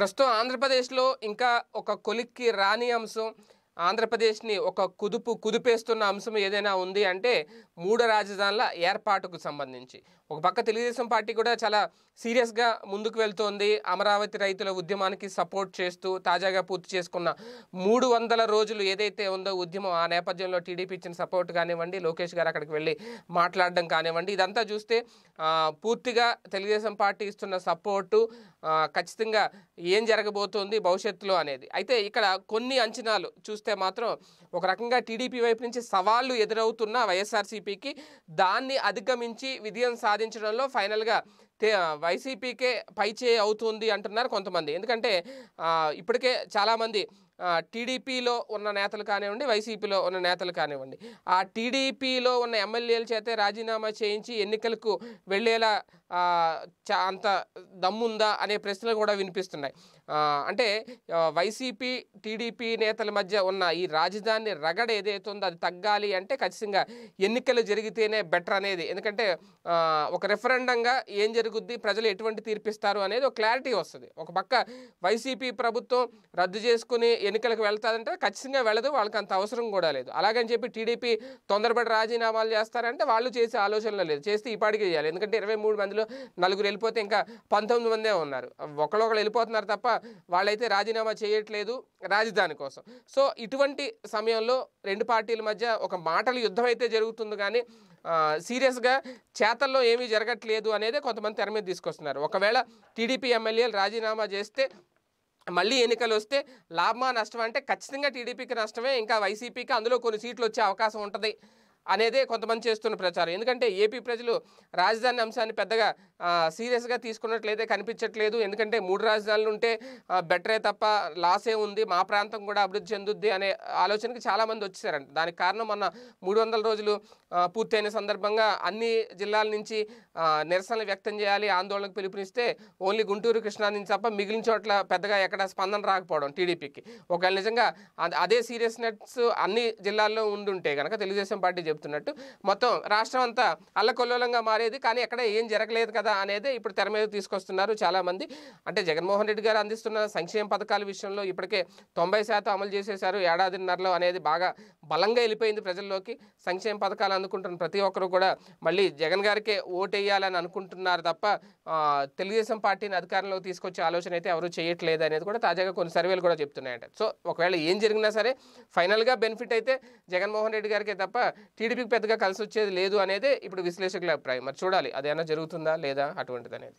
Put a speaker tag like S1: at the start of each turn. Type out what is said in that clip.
S1: ప్రస్తుతం ఆంధ్రప్రదేశ్లో ఇంకా ఒక కొలిక్కి రాని అంశం ఆంధ్రప్రదేశ్ని ఒక కుదుపు కుదిపేస్తున్న అంశం ఏదైనా ఉంది అంటే మూడు రాజధానుల ఏర్పాటుకు సంబంధించి ఒక పక్క తెలుగుదేశం పార్టీ కూడా చాలా సీరియస్గా ముందుకు వెళ్తోంది అమరావతి రైతుల ఉద్యమానికి సపోర్ట్ చేస్తూ తాజాగా పూర్తి చేసుకున్న మూడు వందల రోజులు ఏదైతే ఉందో ఉద్యమం ఆ నేపథ్యంలో టీడీపీ ఇచ్చిన సపోర్ట్ కానివ్వండి లోకేష్ గారు అక్కడికి వెళ్ళి మాట్లాడడం కానివ్వండి ఇదంతా చూస్తే పూర్తిగా తెలుగుదేశం పార్టీ ఇస్తున్న సపోర్టు ఖచ్చితంగా ఏం జరగబోతోంది భవిష్యత్తులో అనేది అయితే ఇక్కడ కొన్ని అంచనాలు చూస్తే మాత్రం ఒక రకంగా టీడీపీ వైపు నుంచి సవాళ్ళు ఎదురవుతున్న వైఎస్ఆర్సీపీకి దాన్ని అధిగమించి విజయం సాధించడంలో ఫైనల్గా వైసీపీకే పైచే అవుతుంది అంటున్నారు కొంతమంది ఎందుకంటే ఇప్పటికే చాలామంది టీడీపీలో ఉన్న నేతలు కానివ్వండి వైసీపీలో ఉన్న నేతలు కానివ్వండి ఆ టీడీపీలో ఉన్న ఎమ్మెల్యేల చేతే రాజీనామా చేయించి ఎన్నికలకు వెళ్ళేలా అంత దమ్ముందా అనే ప్రశ్నలు కూడా వినిపిస్తున్నాయి అంటే వైసీపీ టీడీపీ నేతల మధ్య ఉన్న ఈ రాజధాని రగడ ఏదైతుందో అది తగ్గాలి అంటే ఖచ్చితంగా ఎన్నికలు జరిగితేనే బెటర్ అనేది ఎందుకంటే ఒక రెఫరెండంగా ఏం జరుగుద్ది ప్రజలు ఎటువంటి తీర్పిస్తారు అనేది ఒక క్లారిటీ వస్తుంది ఒక పక్క వైసీపీ ప్రభుత్వం రద్దు చేసుకుని ఎన్నికలకు వెళ్తాదంటే ఖచ్చితంగా వెళ్ళదు వాళ్ళకి అంత అవసరం కూడా లేదు అలాగని చెప్పి టీడీపీ తొందరపడి రాజీనామాలు చేస్తారంటే వాళ్ళు చేసే ఆలోచనలో లేదు చేస్తే ఈపాటికి చేయాలి ఎందుకంటే ఇరవై మూడు మందిలో నలుగురు వెళ్ళిపోతే ఇంకా పంతొమ్మిది మందే ఉన్నారు ఒకళ్ళు వెళ్ళిపోతున్నారు తప్ప వాళ్ళైతే రాజీనామా చేయట్లేదు రాజధాని కోసం సో ఇటువంటి సమయంలో రెండు పార్టీల మధ్య ఒక మాటల యుద్ధం అయితే జరుగుతుంది కానీ సీరియస్గా చేతల్లో ఏమీ జరగట్లేదు అనేది కొంతమంది తెర మీద తీసుకొస్తున్నారు ఒకవేళ టీడీపీ ఎమ్మెల్యేలు రాజీనామా చేస్తే మళ్ళీ ఎన్నికలు వస్తే లాభమా నష్టం అంటే ఖచ్చితంగా టీడీపీకి నష్టమే ఇంకా వైసీపీకి అందులో కొన్ని సీట్లు వచ్చే అవకాశం ఉంటుంది అనేదే కొంతమంది చేస్తున్న ప్రచారం ఎందుకంటే ఏపీ ప్రజలు రాజధాని అంశాన్ని పెద్దగా సీరియస్గా తీసుకున్నట్లయితే కనిపించట్లేదు ఎందుకంటే మూడు రాజధానులు ఉంటే బెటరే తప్ప లాసే ఉంది మా ప్రాంతం కూడా అభివృద్ధి చెందుద్ది అనే ఆలోచనకి చాలామంది వచ్చేసారంట దానికి కారణం మొన్న మూడు వందల రోజులు పూర్తయిన సందర్భంగా అన్ని జిల్లాల నుంచి నిరసనలు వ్యక్తం చేయాలి ఆందోళనకు పిలుపునిస్తే ఓన్లీ గుంటూరు కృష్ణా నుంచి తప్ప మిగిలిన చోట్ల పెద్దగా ఎక్కడ స్పందన రాకపోవడం టీడీపీకి ఒకవేళ నిజంగా అదే సీరియస్నెస్ అన్ని జిల్లాల్లో ఉండుంటే కనుక తెలుగుదేశం పార్టీ చెబుతున్నట్టు మొత్తం రాష్ట్రం అంతా అల్లకొల్లోలంగా మారేది కానీ ఎక్కడ ఏం జరగలేదు కదా కదా అనేది ఇప్పుడు తెర మీద తీసుకొస్తున్నారు చాలామంది అంటే జగన్మోహన్ రెడ్డి గారు అందిస్తున్న సంక్షేమ పథకాల విషయంలో ఇప్పటికే తొంభై శాతం అమలు చేసేశారు ఏడాదిన్నరలో అనేది బాగా బలంగా వెళ్ళిపోయింది ప్రజల్లోకి సంక్షేమ పథకాలు అందుకుంటున్న ప్రతి ఒక్కరు కూడా మళ్ళీ జగన్ గారికే ఓటేయాలని అనుకుంటున్నారు తప్ప తెలుగుదేశం పార్టీని అధికారంలోకి తీసుకొచ్చే ఆలోచన అయితే ఎవరు చేయట్లేదు అనేది కూడా తాజాగా కొన్ని సర్వేలు కూడా చెప్తున్నాయంట సో ఒకవేళ ఏం జరిగినా సరే ఫైనల్గా బెనిఫిట్ అయితే జగన్మోహన్ రెడ్డి గారికే తప్ప టీడీపీకి పెద్దగా కలిసి వచ్చేది లేదు అనేది ఇప్పుడు విశ్లేషకుల అభిప్రాయం మరి చూడాలి అదేమైనా జరుగుతుందా లేదా అటువంటిది అనేది